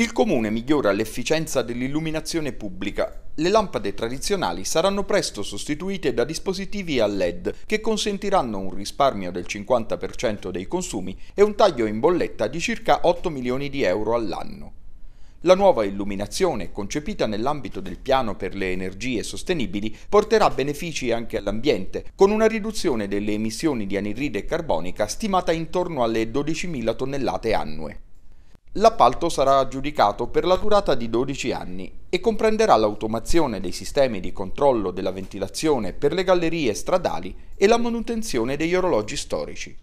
Il comune migliora l'efficienza dell'illuminazione pubblica. Le lampade tradizionali saranno presto sostituite da dispositivi a LED che consentiranno un risparmio del 50% dei consumi e un taglio in bolletta di circa 8 milioni di euro all'anno. La nuova illuminazione, concepita nell'ambito del piano per le energie sostenibili, porterà benefici anche all'ambiente, con una riduzione delle emissioni di anidride carbonica stimata intorno alle 12.000 tonnellate annue. L'appalto sarà aggiudicato per la durata di 12 anni e comprenderà l'automazione dei sistemi di controllo della ventilazione per le gallerie stradali e la manutenzione degli orologi storici.